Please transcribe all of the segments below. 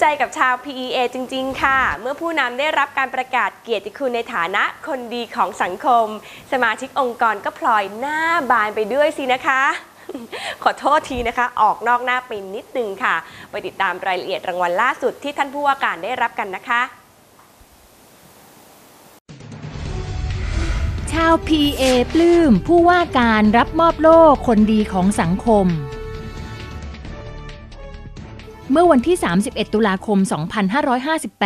ใจกับชาว PEA จริง ๆ ค่ะ เมื่อผู้นำได้รับการประกาศเกียรติคุณในฐานะคนดีของสังคม สมาชิกองค์กรก็พลอยหน้าบานไปด้วยสินะคะ ขอโทษทีนะคะ ออกนอกหน้าไปนิดนึงค่ะ ไปติดตามรายละเอียดรางวัลล่าสุดที่ท่านผู้ว่าการได้รับกันนะคะ ชาว PA e ปลื้มผู้ว่าการรับมอบโล่คนดีของสังคมเมื่อวันที่ 31 ตุลาคม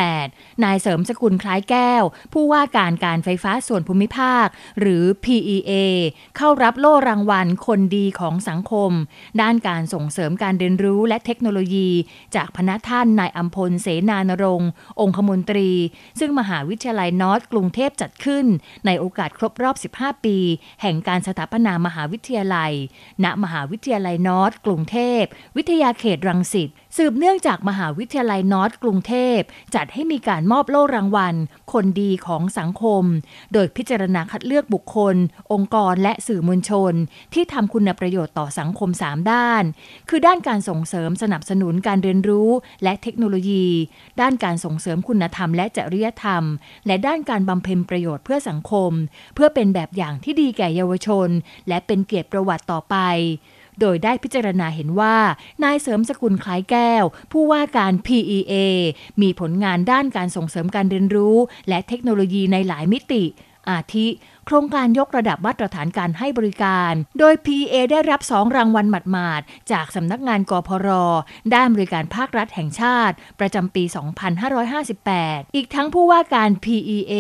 2558 นายเสริมสกุลคล้ายแก้ว ผู้ว่าการการไฟฟ้าส่วนภูมิภาค หรือ PEA เข้ารับโล่รางวัลคนดีของสังคม ด้านการส่งเสริมการเรียนรู้และเทคโนโลยี จากพนักท่านนายอัมพลเสนานรงค์ องคมนตรี ซึ่งมหาวิทยาลัยนอตกรุงเทพจัดขึ้น ในโอกาสครบรอบ 15 ปี แห่งการสถาปนามหาวิทยาลัย ณ มหาวิทยาลัยนอตกรุงเทพวิทยาเขตรังสิตสืบเนื่องจากมหาวิทยาลัยนอตกรุงเทพจัดให้มีการมอบโล่รางวัลคนดีของสังคม โดยพิจารณาคัดเลือกบุคคล องค์กรและสื่อมวลชนที่ทำคุณประโยชน์ต่อสังคม 3 ด้าน คือด้านการส่งเสริมสนับสนุนการเรียนรู้และเทคโนโลยี ด้านการส่งเสริมคุณธรรมและจริยธรรม และด้านการบำเพ็ญประโยชน์เพื่อสังคม เพื่อเป็นแบบอย่างที่ดีแก่เยาวชนและเป็นเกียรติประวัติต่อไปโดยได้พิจารณาเห็นว่านายเสริมสกุลคล้ายแก้ว ผู้ว่าการ PEA มีผลงานด้านการส่งเสริมการเรียนรู้ และเทคโนโลยีในหลายมิติอาทิโครงการยกระดับมาตรฐานการให้บริการ โดย PA ได้รับสองรางวัลหมาดๆจากสำนักงานกพร ด้านบริการภาครัฐแห่งชาติ ประจำปี 2558 อีกทั้งผู้ว่าการ PEA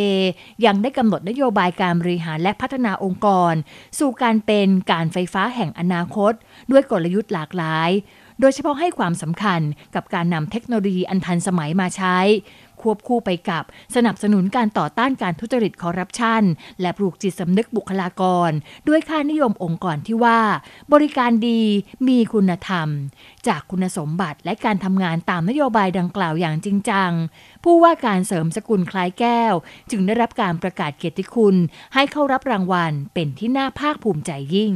ยังได้กำหนดนโยบายการบริหารและพัฒนาองค์กร สู่การเป็นการไฟฟ้าแห่งอนาคต ด้วยกลยุทธ์หลากหลายโดยเฉพาะให้ความสำคัญกับการนำเทคโนโลยีอันทันสมัยมาใช้ ควบคู่ไปกับสนับสนุนการต่อต้านการทุจริตคอร์รัปชันและปลูกจิตสำนึกบุคลากร ด้วยค่านิยมองค์กรที่ว่า บริการดีมีคุณธรรม จากคุณสมบัติและการทำงานตามนโยบายดังกล่าวอย่างจริงจัง ผู้ว่าการเสริมสกุลคล้ายแก้ว จึงได้รับการประกาศเกียรติคุณให้เข้ารับรางวัลเป็นที่น่าภาคภูมิใจยิ่ง